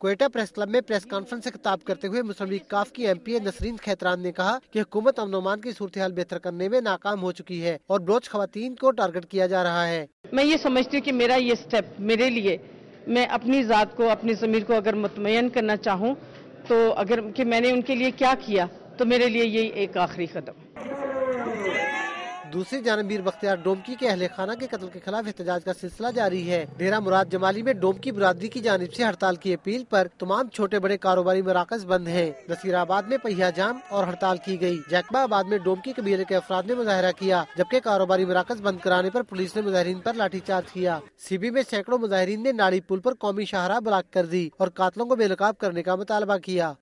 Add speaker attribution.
Speaker 1: Quetta press club में press conference से खिताब करते हुए मुस्लिम लीग काफ की M P A Nasreen Khaitran ने कहा कि हुकूमत अमनोमान की सूरत हाल बेहतर करने में नाकाम हो चुकी है और बलोच खातन को
Speaker 2: टारगेट किया जा रहा है मैं ये समझती हूँ कि मेरा ये स्टेप मेरे लिए मैं अपनी ज़ात को अपनी ज़मीर को अगर मुतमयन करना चाहूँ तो अगर कि मैंने उनके लिए क्या किया तो मेरे लिए यही एक आखिरी कदम दूसरी जानब मीर बख्तियार डोमकी
Speaker 1: के अहले खाना के कत्ल के खिलाफ एहतजाज का सिलसिला जारी है डेरा मुराद जमाली में डोमकी बरादरी की जानब ऐसी हड़ताल की अपील आरोप तमाम छोटे बड़े कारोबारी मराकज बंद है नसीराबाद में पहिया जाम और हड़ताल की गयी जैकबाबाद में डोमकी कबीले के अफराद ने मुजाहरा किया जबकि कारोबारी मराकज बंद कराने आरोप पुलिस ने मुजाहरीन आरोप लाठीचार्ज किया सीबी में सैकड़ों मुजाहरीन ने नाड़ी पुल आरोप कौमी शाहरा ब्लॉक कर दी और कातलों को बेनकाब करने का मुतालबा किया